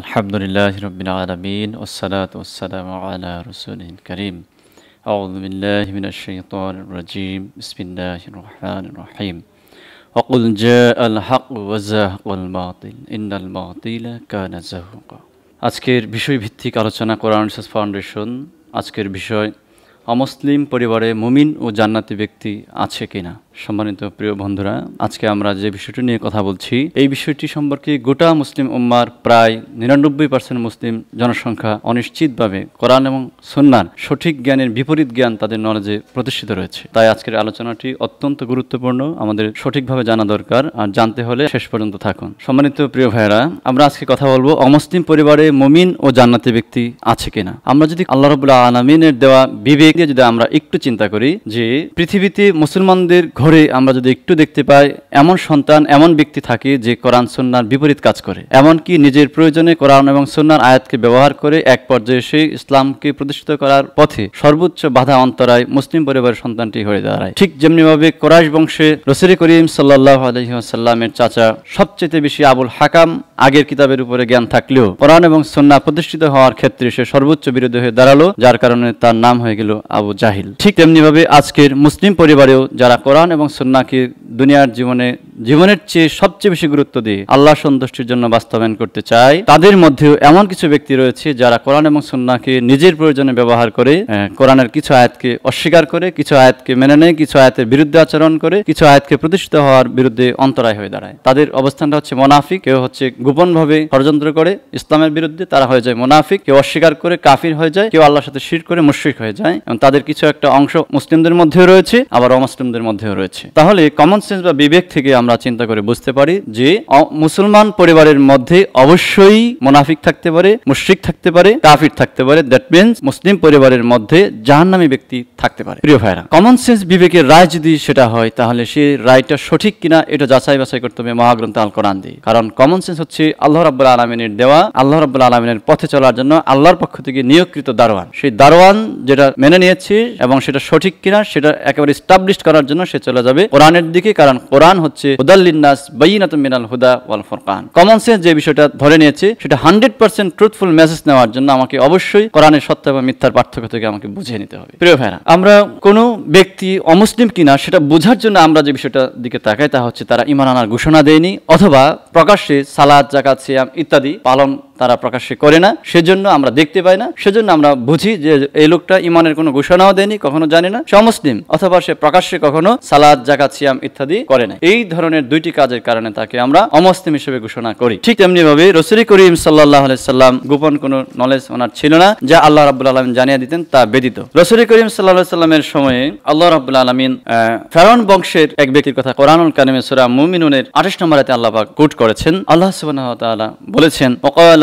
আলহামদুলিল্লাহ রবিন আলমিন ওসালাত ওসালাম আলা রসুল করিম আউদ্দিল্লাহিমিনজিম ইসমিল্লাহ রহমান রহিম وقل جاء الحق وزهق الباطل إن الباطل كان زهوقا আজকের বিষয়ভিত্তিক আলোচনা কোরআন ফাউন্ডেশন আজকের বিষয় অমুসলিম পরিবারে মুমিন ও জান্নাতি ব্যক্তি আছে কিনা সম্মানিত প্রিয় বন্ধুরা আজকে আমরা যে বিষয়টি নিয়ে কথা বলছি এই বিষয়টি সম্পর্কে গোটা মুসলিম উম্মার প্রায় নিরানব্বই পার্সেন্ট মুসলিম জনসংখ্যা অনিশ্চিতভাবে কোরআন এবং সন্ন্যার সঠিক জ্ঞানের বিপরীত জ্ঞান তাদের নলেজে প্রতিষ্ঠিত রয়েছে তাই আজকের আলোচনাটি অত্যন্ত গুরুত্বপূর্ণ আমাদের সঠিকভাবে জানা দরকার আর জানতে হলে শেষ পর্যন্ত থাকুন সম্মানিত প্রিয় ভাইয়েরা আমরা আজকে কথা বলবো অমুসলিম পরিবারে মমিন ও জান্নাতি ব্যক্তি আছে কিনা আমরা যদি আল্লাহ রবুল্লাহ আলমিনের দেওয়া বিবেক দিয়ে যদি আমরা একটু চিন্তা করি যে পৃথিবীতে মুসলমানদের ঘর ভরে আমরা যদি একটু দেখতে পাই এমন সন্তান এমন ব্যক্তি থাকে যে কোরআন সন্ন্যার বিপরীত কাজ করে এমনকি নিজের প্রয়োজনে কোরআন এবং সন্ন্যার আয়াতকে ব্যবহার করে এক পর্যায়ে সেই ইসলামকে প্রতিষ্ঠিত করার পথে সর্বোচ্চ বাধা অন্তরায় মুসলিম পরিবারের সন্তানটি হয়ে দাঁড়ায় ঠিক যেমনিভাবে কোরআশ বংশে রসির করিম সাল্লাহ আলহিহাসাল্লামের চাচা সবচেয়ে বেশি আবুল হাকাম আগের কিতাবের উপরে জ্ঞান থাকলেও কোরআন এবং সন্না প্রতিষ্ঠিত হওয়ার ক্ষেত্রে সে সর্বোচ্চ বিরোধী হয়ে দাঁড়ালো যার কারণে তার নাম হয়ে গেল আবু জাহিল ঠিক তেমনিভাবে আজকের মুসলিম পরিবারেও যারা কোরআন এবং সুন্নাকে দুনিয়ার জীবনে জীবনের চেয়ে সবচেয়ে বেশি গুরুত্ব দিয়ে আল্লাহ সন্তুষ্টির জন্য বাস্তবায়ন করতে চায় তাদের মধ্যেও এমন কিছু ব্যক্তি রয়েছে যারা কোরআন এবং সুন্নাকে নিজের প্রয়োজনে ব্যবহার করে কোরআনের কিছু আয়াতকে অস্বীকার করে কিছু আয়াতকে মেনে নেয় কিছু আয়াতের বিরুদ্ধে আচরণ করে কিছু আয়াতকে প্রতিষ্ঠিত হওয়ার বিরুদ্ধে অন্তরায় হয়ে দাঁড়ায় তাদের অবস্থানটা হচ্ছে মোনাফিক কেউ হচ্ছে গোপন ভাবে ষড়যন্ত্র করে ইসলামের বিরুদ্ধে তারা হয়ে যায় মোনাফিক কেউ অস্বীকার করে কাফির হয়ে যায় কেউ আল্লাহর সাথে শির করে মুশ্রিক হয়ে যায় এবং তাদের কিছু একটা অংশ মুসলিমদের মধ্যেও রয়েছে আবার অমুসলিমদের মধ্যেও রয়েছে রয়েছে তাহলে কমন সেন্স বা বিবেক থেকে আমরা চিন্তা করে বুঝতে পারি যে মুসলমান পরিবারের মধ্যে অবশ্যই মোনাফিক থাকতে পারে মুশ্রিক থাকতে পারে কাফির থাকতে পারে দ্যাট মিনস মুসলিম পরিবারের মধ্যে জাহান্নামী ব্যক্তি থাকতে পারে প্রিয় ভাইরা কমন সেন্স বিবেকের রায় যদি সেটা হয় তাহলে সে রায়টা সঠিক কিনা এটা যাচাই বাছাই করতে হবে মহাগ্রন্থ আল কোরআন দিয়ে কারণ কমন সেন্স হচ্ছে আল্লাহ রাবুল আলমিনের দেওয়া আল্লাহ রাবুল আলমিনের পথে চলার জন্য আল্লাহর পক্ষ থেকে নিয়োগকৃত দারোয়ান সেই দারোয়ান যেটা মেনে নিয়েছে এবং সেটা সঠিক কিনা সেটা একেবারে স্টাবলিশ করার জন্য সে চলে চলে যাবে কোরআনের দিকে কারণ কোরআন হচ্ছে হুদাল্লিনাস বাইনাত মিনাল হুদা ওয়াল ফুরকান কমন সেন্স যে বিষয়টা ধরে নিয়েছে সেটা হান্ড্রেড পার্সেন্ট ট্রুথফুল মেসেজ নেওয়ার জন্য আমাকে অবশ্যই কোরআনের সত্য এবং মিথ্যার পার্থক্য থেকে আমাকে বুঝিয়ে নিতে হবে প্রিয় ভাইরা আমরা কোনো ব্যক্তি অমুসলিম কিনা সেটা বোঝার জন্য আমরা যে বিষয়টা দিকে তাকাই তা হচ্ছে তারা ইমান আনার ঘোষণা দেয়নি অথবা প্রকাশ্যে সালাদ জাকাত সিয়াম ইত্যাদি পালন তারা প্রকাশ্যে করে না সেজন্য আমরা দেখতে পাই না সেজন্য আমরা বুঝি যে এই লোকটা ইমানের কোনো ঘোষণাও দেয়নি কখনো জানে না সমসলিম অথবা সে প্রকাশ্যে কখনো সালাদ জাকাত সিয়াম ইত্যাদি করে না এই ধরনের দুইটি কাজের কারণে তাকে আমরা অমসলিম হিসেবে ঘোষণা করি ঠিক তেমনি ভাবে রসুরি করিম সাল্লাহ সাল্লাম গোপন কোন নলেজ ওনার ছিল না যা আল্লাহ রাবুল আলম জানিয়ে দিতেন তা ব্যতীত রসুরি করিম সাল্লাহ সাল্লামের সময়ে আল্লাহ রাবুল আলমিন ফেরন বংশের এক ব্যক্তির কথা কোরআনুল কানিমে সুরা মুমিনুনের আঠাশ নম্বরাতে আল্লাহ কোট করেছেন আল্লাহ সুবাহ বলেছেন অকাল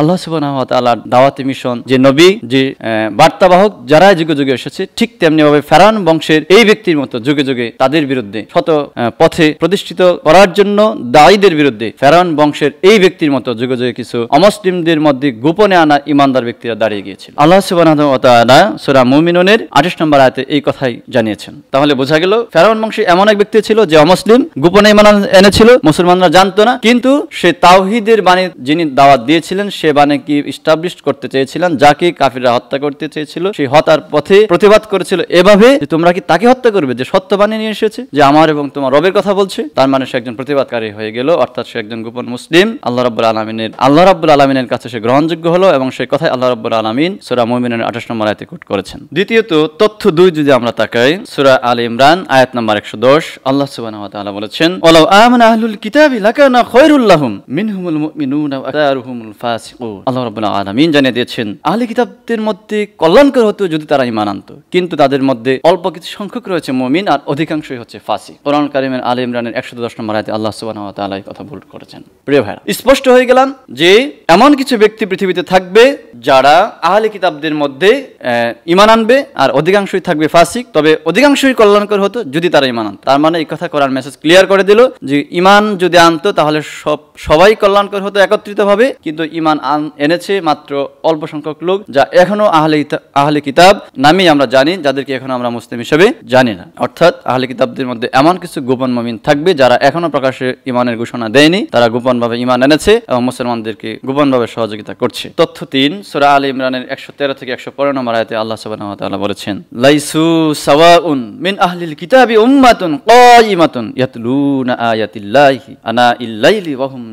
আল্লাহ সুবান দাওয়াতি মিশন যে নবী যে বার্তাবাহক যারা যুগে যুগে এসেছে ঠিক তেমনি ভাবে ফেরান বংশের এই ব্যক্তির মতো যুগে যুগে তাদের বিরুদ্ধে শত পথে প্রতিষ্ঠিত করার জন্য দায়ীদের বিরুদ্ধে ফেরান বংশের এই ব্যক্তির মতো যুগে যুগে কিছু অমুসলিমদের মধ্যে গোপনে আনা ইমানদার ব্যক্তিরা দাঁড়িয়ে গিয়েছিল আল্লাহ সুবান সুরা মুমিনের আঠাশ নম্বর আয়তে এই কথাই জানিয়েছেন তাহলে বোঝা গেল ফেরান বংশে এমন এক ব্যক্তি ছিল যে অমুসলিম গোপনে ইমান এনেছিল মুসলমানরা জানতো না কিন্তু সে তাওহিদের বাণী যিনি দাওয়াত দিয়েছিলেন সে বাণীকে ইস্টাবলিশ করতে চেয়েছিলেন যাকে কাফিররা হত্যা করতে চেয়েছিল সেই হতার পথে প্রতিবাদ করেছিল এভাবে যে তোমরা কি তাকে হত্যা করবে যে সত্য বাণী নিয়ে এসেছে যে আমার এবং তোমার রবের কথা বলছে তার মানে সে একজন প্রতিবাদকারী হয়ে গেল অর্থাৎ সে একজন গোপন মুসলিম আল্লাহ রব্বুল আলমিনের আল্লাহ রাবুল আলমিনের কাছে সে গ্রহণযোগ্য হলো এবং সেই কথায় আল্লাহ রব্বুল আলমিন সুরা মোমিনের আঠাশ নম্বর আয়তে কুট করেছেন দ্বিতীয়ত তথ্য দুই যদি আমরা তাকাই সুরা আল ইমরান আয়াত নম্বর একশো দশ আল্লাহ সুবাহ বলেছেন আহলুল কিতাবি লাকানা খৈরুল্লাহম মিনহুমুল মুমিনুন ওয়া ফাসিকুন আল্লাহ রবুল্লা আলমিন জানিয়ে দিয়েছেন কিতাবদের মধ্যে কল্যাণকর হতো যদি তারা ইমান আনত কিন্তু তাদের মধ্যে অল্প কিছু সংখ্যক রয়েছে মমিন আর অধিকাংশই হচ্ছে ফাঁসি কোরআন কারিমের আলী ইমরানের একশো দশ নম্বর আয়তে আল্লাহ সুবাহ কথা ভুল করেছেন প্রিয় ভাইরা স্পষ্ট হয়ে গেলাম যে এমন কিছু ব্যক্তি পৃথিবীতে থাকবে যারা আহলে কিতাবদের মধ্যে ইমান আনবে আর অধিকাংশই থাকবে ফাসিক তবে অধিকাংশই কল্যাণকর হতো যদি তারা ইমান আনত তার মানে এই কথা করার মেসেজ ক্লিয়ার করে দিল যে ইমান যদি আনতো তাহলে সব সবাই কল্যাণকর হতো একত্রিত ভাবে কিন্তু ইমান এনেছে মাত্র অল্প সংখ্যক লোক যা এখনো আহলে আহলে কিতাব নামেই আমরা জানি যাদেরকে এখন আমরা মুসলিম হিসেবে জানি না অর্থাৎ আহলে কিতাবদের মধ্যে এমন কিছু গোপন মমিন থাকবে যারা এখনো প্রকাশে ইমানের ঘোষণা দেয়নি তারা গোপনভাবে ইমান এনেছে এবং মুসলমানদেরকে গোপনভাবে সহযোগিতা করছে তথ্য তিন সোরা আলী ইমরানের একশো তেরো থেকে একশো পনেরো নম্বর আয়তে আল্লাহ সাবাহ বলেছেন লাইসু সাওয়াউন মিন আহলিল কিতাবি উম্মাতুন قائمة يتلون آيات الله أنا الليل ইয়াসজুদুন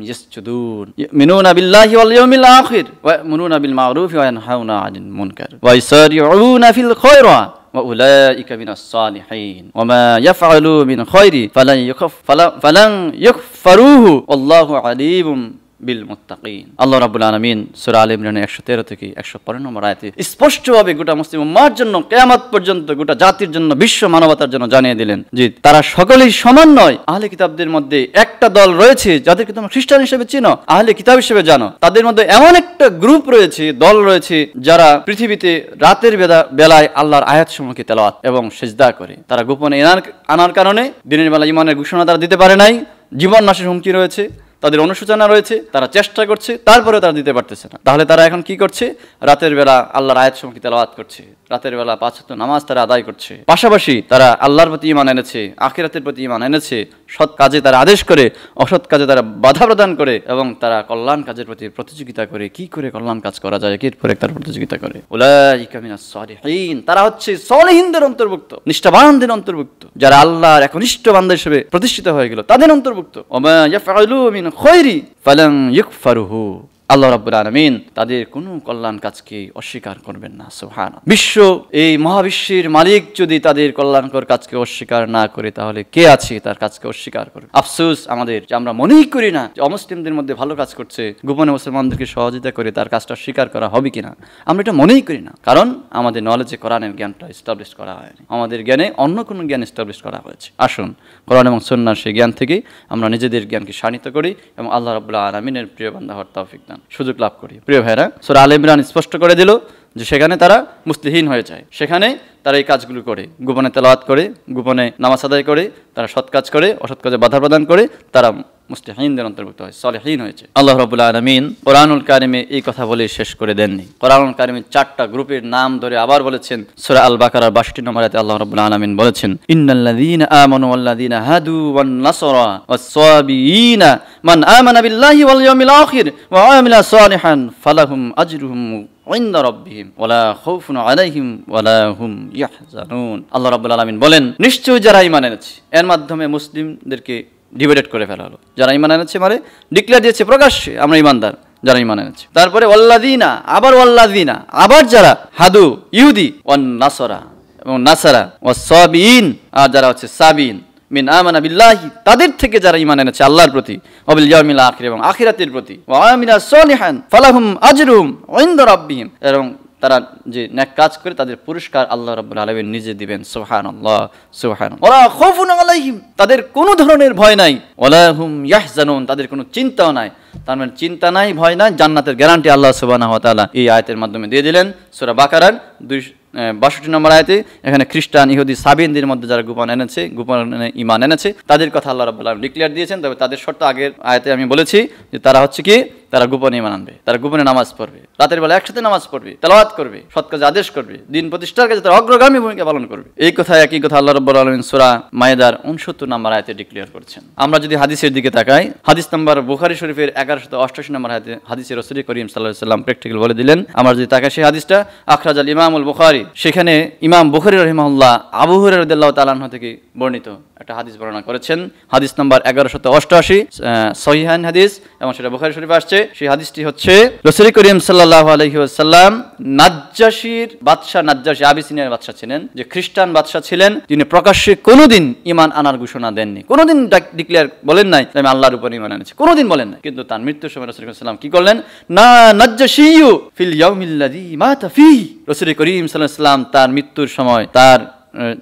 يسجدون বিল্লাহি ওয়াল ইয়াউমি بالآخر ويأمرون بالمعروف وينهون عن المنكر ويسارعون في الخير وأولئك من الصالحين وما يفعلوا من خير فلن, يكف فلن يكفروه والله عليم বিল মোত্তাকিন আল্লাহ রাবুল আলমিন সুরা আল ইমরানের একশো তেরো থেকে একশো পনেরো নম্বর আয়তে স্পষ্টভাবে গোটা মুসলিম উম্মার জন্য কেয়ামত পর্যন্ত গোটা জাতির জন্য বিশ্ব মানবতার জন্য জানিয়ে দিলেন যে তারা সকলেই সমান নয় আহলে কিতাবদের মধ্যে একটা দল রয়েছে যাদেরকে তোমরা খ্রিস্টান হিসেবে চিনো আহলে কিতাব হিসেবে জানো তাদের মধ্যে এমন একটা গ্রুপ রয়েছে দল রয়েছে যারা পৃথিবীতে রাতের বেলা বেলায় আল্লাহর আয়াত সমূহকে তেলাওয়াত এবং সেজদা করে তারা গোপনে আনার আনার কারণে দিনের বেলা ইমানের ঘোষণা তারা দিতে পারে নাই জীবন নাশের হুমকি রয়েছে তাদের অনুশোচনা রয়েছে তারা চেষ্টা করছে তারপরে তারা দিতে পারতেছে না তাহলে তারা এখন কি করছে রাতের বেলা আল্লাহর আয়াত সমকে তেলাওয়াত করছে রাতের বেলা পাঁচ নামাজ তারা আদায় করছে পাশাপাশি তারা আল্লাহর প্রতি ইমান এনেছে আখিরাতের প্রতি ইমান এনেছে সৎ কাজে তারা আদেশ করে অসৎ কাজে তারা বাধা প্রদান করে এবং তারা কল্যাণ কাজের প্রতি প্রতিযোগিতা করে কি করে কল্যাণ কাজ করা যায় কি করে তারা প্রতিযোগিতা করে তারা হচ্ছে সলহীনদের অন্তর্ভুক্ত নিষ্ঠাবানদের অন্তর্ভুক্ত যারা আল্লাহর একনিষ্ঠ বান্ধব হিসেবে প্রতিষ্ঠিত হয়ে গেল তাদের অন্তর্ভুক্ত আল্লাহ রাবুল আলমিন তাদের কোনো কল্যাণ কাজকে অস্বীকার করবেন না সুহান বিশ্ব এই মহাবিশ্বের মালিক যদি তাদের কল্যাণকর কাজকে অস্বীকার না করে তাহলে কে আছে তার কাজকে অস্বীকার করবে আফসোস আমাদের যে আমরা মনেই করি না যে অমুসলিমদের মধ্যে ভালো কাজ করছে গোপনে মুসলমানদেরকে সহযোগিতা করে তার কাজটা স্বীকার করা হবে কিনা আমরা এটা মনেই করি না কারণ আমাদের নলেজে কোরআনের জ্ঞানটা এস্টাবলিশ করা হয়নি আমাদের জ্ঞানে অন্য কোনো জ্ঞান এস্টাবলিশ করা হয়েছে আসুন কোরআন এবং সন্ন্যার জ্ঞান থেকে আমরা নিজেদের জ্ঞানকে শানিত করি এবং আল্লাহ রাবুল্লাহ আলমিনের প্রিয় বান্ধা হর তৌফিক দান সুযোগ লাভ করি প্রিয় ভাইরা সোরা আল ইমরান স্পষ্ট করে দিল যে সেখানে তারা মুসলিহীন হয়ে যায় সেখানে তারা এই কাজগুলো করে গোপনে তেলাওয়াত করে গোপনে নামাজ আদায় করে তারা সৎ কাজ করে অসৎ কাজে বাধা প্রদান করে তারা মুস্তাহিনদের অন্তর্ভুক্ত হয় সলেহীন হয়েছে আল্লাহ রবুল্লা আলমিন কোরআনুল কারিমে এই কথা বলে শেষ করে দেননি কোরআনুল কারিমের চারটা গ্রুপের নাম ধরে আবার বলেছেন সুরা আল বাকার বাষট্টি নম্বরাতে আল্লাহ রবুল্লা আলমিন বলেছেন ইন্নাল্লাদিন আমানু আল্লাদিন হাদু ওয়ান নাসরা বলেন নিশ্চয়ই যারা ঈমান এনেছে এর মাধ্যমে মুসলিমদেরকে ডিভাইডেড করে ফেলা হলো যারা ইমান এনেছে মানে ডিক্লেয়ার দিয়েছে প্রকাশ্যে আমরা ইমানদার যারা ইমান এনেছে তারপরে ওল্লাদিনা আবার ওল্লাদিনা আবার যারা হাদু ইহুদি ও নাসরা এবং নাসারা ও সাবিন আর যারা হচ্ছে সাবিন মিন আমানা বিল্লাহি তাদের থেকে যারা ইমান এনেছে আল্লাহর প্রতি অবিল ইয়ামিল আখির এবং আখিরাতের প্রতি ও আমিনা সলিহান ফালাহুম আজরুম ওইন্দ রাব্বিহিম এবং তারা যে ন্যাক কাজ করে তাদের পুরস্কার আল্লাহ রাবুল আলমিন নিজে দিবেন সোহান আল্লাহ সোহান ওলা তাদের কোনো ধরনের ভয় নাই ওলাহুম ইয়াহজানুন তাদের কোনো চিন্তাও নাই তার মানে চিন্তা নাই ভয় নাই জান্নাতের গ্যারান্টি আল্লাহ সুবাহ এই আয়তের মাধ্যমে দিয়ে দিলেন সুরা বাকারান দুই বাষট্টি নম্বর আয়তে এখানে খ্রিস্টান ইহুদি সাবিনদের মধ্যে যারা গোপন এনেছে গোপন ইমান এনেছে তাদের কথা আল্লাহ আলম ডিক্লিয়ার দিয়েছেন তবে তাদের শর্ত আগের আয়তে আমি বলেছি যে তারা হচ্ছে কি তারা গোপনে ইমান আনবে তারা গোপনে নামাজ পড়বে রাতের বেলা একসাথে নামাজ পড়বে তেলাওয়াত করবে সৎ কাজে আদেশ করবে দিন প্রতিষ্ঠার কাছে তারা অগ্রগামী ভূমিকা পালন করবে এই কথা একই কথা আল্লাহ রব্বুল আলমিন সুরা মায়েদার উনসত্তর নাম্বার আয়তে ডিক্লেয়ার করছেন আমরা যদি হাদিসের দিকে তাকাই হাদিস নাম্বার বুখারি শরীফের এগারোশত অষ্টাশি নাম্বার হাতে হাদিসের রসুলি করিম সাল্লাহ সাল্লাম প্র্যাকটিক্যাল বলে দিলেন আমরা যদি তাকাই সেই হাদিসটা আখরাজ আল ইমামুল বুখারি সেখানে ইমাম বুখারি রহিমাহুল্লাহ আবু হরিয়াল্লাহ তালাহ থেকে বর্ণিত একটা হাদিস বর্ণনা করেছেন হাদিস নাম্বার এগারোশত অষ্টআশি সহিহান হাদিস এবং সেটা বুখারি শরীফ আসছে এসেছে সেই হাদিসটি হচ্ছে রসুল করিম সাল্লাহ আলহিহাল্লাম নাজ্জাসির বাদশাহ নাজ্জাসি আবিসিনিয়ার বাদশাহ ছিলেন যে খ্রিস্টান বাদশাহ ছিলেন তিনি প্রকাশ্যে কোনোদিন ইমান আনার ঘোষণা দেননি কোনোদিন ডিক্লেয়ার বলেন নাই আমি আল্লাহর উপর ইমান আনেছি কোনোদিন বলেন নাই কিন্তু তার মৃত্যুর সময় রসুল সাল্লাম কি করলেন না নাজ্জাসিউ ফিল ইয়াউমিল্লাযী মাতা ফিহি রসুল করিম সাল্লাল্লাহু আলাইহি তার মৃত্যুর সময় তার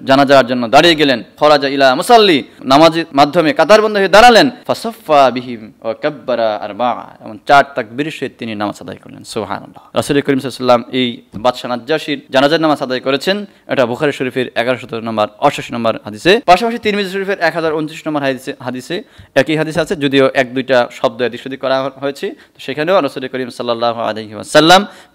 জানা যাওয়ার জন্য দাঁড়িয়ে গেলেন ফরাজা ইলা মুসাল্লি নামাজের মাধ্যমে কাতার বন্ধ হয়ে দাঁড়ালেন ফাসফা বিহিম ও কাব্বারা আর বা এমন চার তাক সহিত তিনি নামাজ আদায় করলেন সোহান রাসুল করিম সাল্লাম এই বাদশাহ নাজ্জাসির জানাজার নামাজ আদায় করেছেন এটা বুখারি শরীফের এগারোশত নম্বর অষ্টাশি নম্বর হাদিসে পাশাপাশি তিরমিজ শরীফের এক হাজার উনত্রিশ নম্বর হাদিসে হাদিসে একই হাদিস আছে যদিও এক দুইটা শব্দ এদিক সেদিক করা হয়েছে তো সেখানেও রাসুল করিম সাল্লাহ আলহি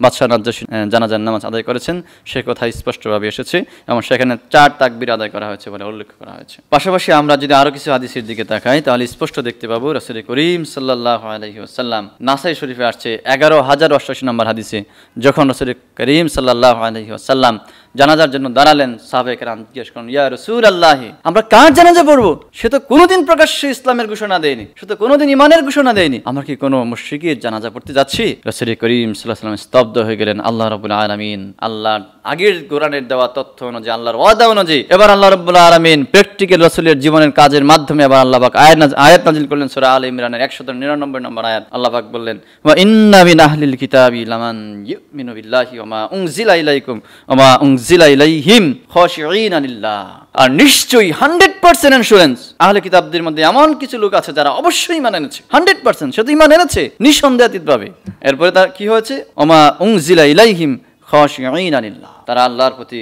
বাদশাহ নাজ্জাসির জানাজার নামাজ আদায় করেছেন সে কথা স্পষ্টভাবে এসেছে এবং সেখানে চার তাকবির আদায় করা হয়েছে বলে উল্লেখ করা হয়েছে পাশাপাশি আমরা যদি আরো কিছু হাদিসের দিকে তাকাই তাহলে স্পষ্ট দেখতে পাবো রসুল করিম সাল্লাহ আলহি আসাল্লাম নাসাই শরীফে আসছে এগারো হাজার অষ্টআশি নম্বর হাদিসে যখন রসুল করিম সাল্লাহ আলহি আসাল্লাম জানাজার জন্য দাঁড়ালেন সাহাবে কেরাম জিজ্ঞেস করেন ইয়া রসুল আল্লাহ আমরা কার জানাজা পড়বো সে তো কোনোদিন প্রকাশ্যে ইসলামের ঘোষণা দেয়নি সে তো কোনোদিন ইমানের ঘোষণা দেয়নি আমরা কি কোনো মুশ্রিকের জানাজা পড়তে যাচ্ছি রসুল করিম সাল্লাহ স্তব্ধ হয়ে গেলেন আল্লাহ রবুল আলমিন আল্লাহ আগের কোরআনের দেওয়া তথ্য অনুযায়ী আল্লাহর ওয়াদা অনুযায়ী এবার আল্লাহ রব্বুল আলমিন প্র্যাকটিক্যাল রসুলের জীবনের কাজের মাধ্যমে এবার আল্লাহ পাক আয়াত আয়াত নাজিল করলেন সুরা আল ইমরানের একশো নিরানব্বই নম্বর আয়াত আল্লাহ পাক বললেন ওয়া ইন্না মিন আহলিল কিতাবি লামান ইউমিনু বিল্লাহি ওয়া মা উনজিলা ইলাইকুম ওয়া মা উনজিলাইলাইহিম খশিন আনিল্লাহ আর নিশ্চয়ই হান্ড্রেড পার্সেন্ট ইন্স্যুরেন্স আহলে কিতাবদের মধ্যে এমন কিছু লোক আছে যারা অবশ্যই মানে এনেছে হান্ড্রেড পার্সেন্ট সে তো ইমান এনেছে নিঃসন্দেহাতীত ভাবে এরপরে তার কি হয়েছে ওমা উংজিলা ইলাইহিম খশিন আনিল্লাহ তারা আল্লাহর প্রতি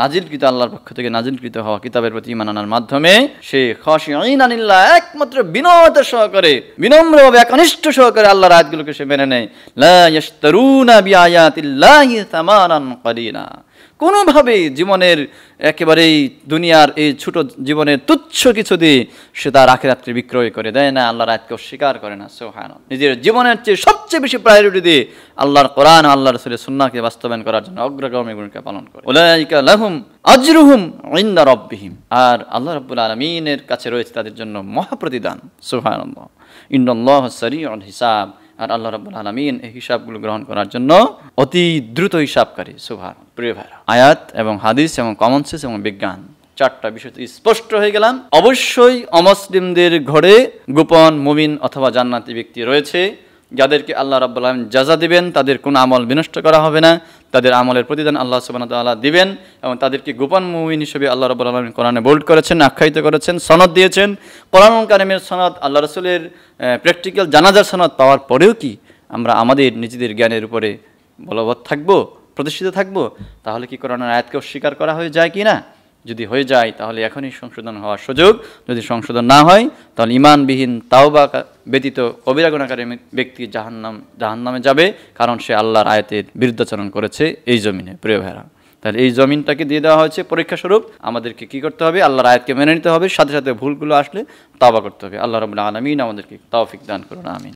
নাজিলকৃত আল্লাহর পক্ষ থেকে নাজিলকৃত হওয়া কিতাবের প্রতি ইমান আনার মাধ্যমে সে খসিনানিল্লাহ একমাত্র বিনয়তা সহকারে বিনম্রভাবে একনিষ্ঠ সহকারে আল্লাহর আয়াতগুলোকে সে মেনে নেয় লা ইয়াশতারুনা বিআয়াতিল্লাহি সামানান কলিলা কোনোভাবেই জীবনের একেবারেই দুনিয়ার এই ছোট জীবনের তুচ্ছ কিছু দিয়ে সে তার রাত্রে বিক্রয় করে দেয় না আল্লাহর আয়াতকে অস্বীকার করে না সোহান নিজের জীবনের চেয়ে সবচেয়ে বেশি প্রায়োরিটি দিয়ে আল্লাহর কোরআন আল্লাহ রসুলের সুন্নাকে বাস্তবায়ন করার জন্য অগ্রগামী ভূমিকা পালন করে ওলাইকা লাহুম আজরুহুম ইন্দা রব্বিহিম আর আল্লাহ রব্বুল আলমিনের কাছে রয়েছে তাদের জন্য মহাপ্রতিদান সোহান ইন্দাল্লাহ সরি হিসাব আর আল্লাহ রাবুল আলমিন এই হিসাবগুলো গ্রহণ করার জন্য অতি দ্রুত হিসাবকারী সুভার প্রিয় ভাইরা আয়াত এবং হাদিস এবং কমন সেন্স এবং বিজ্ঞান চারটা বিষয় স্পষ্ট হয়ে গেলাম অবশ্যই অমুসলিমদের ঘরে গোপন মুমিন অথবা জান্নাতি ব্যক্তি রয়েছে যাদেরকে আল্লাহ রাব্বুল আলম যাজা দিবেন তাদের কোনো আমল বিনষ্ট করা হবে না তাদের আমলের প্রতিদান আল্লাহ সুবাহ আল্লাহ দিবেন এবং তাদেরকে গোপন মুমিন হিসেবে আল্লাহ রাবুল আলম কোরআনে বোল্ড করেছেন আখ্যায়িত করেছেন সনদ দিয়েছেন কোরআন কারিমের সনদ আল্লাহ রসুলের প্র্যাকটিক্যাল জানাজার সনদ পাওয়ার পরেও কি আমরা আমাদের নিজেদের জ্ঞানের উপরে বলবৎ থাকবো প্রতিষ্ঠিত থাকবো তাহলে কি কোরআনের আয়াতকে অস্বীকার করা হয়ে যায় কি না যদি হয়ে যায় তাহলে এখনই সংশোধন হওয়ার সুযোগ যদি সংশোধন না হয় তাহলে ইমানবিহীন তাওবা ব্যতীত কবিরা গুণাকারী ব্যক্তি জাহান্নাম জাহান্নামে যাবে কারণ সে আল্লাহর আয়তের বিরুদ্ধাচরণ করেছে এই জমিনে প্রিয় ভেড়া তাহলে এই জমিনটাকে দিয়ে দেওয়া হয়েছে পরীক্ষা স্বরূপ আমাদেরকে কী করতে হবে আল্লাহর আয়াতকে মেনে নিতে হবে সাথে সাথে ভুলগুলো আসলে তাওবা করতে হবে আল্লাহ রবুল্লা আলমিন আমাদেরকে তাওফিক দান করুন আমিন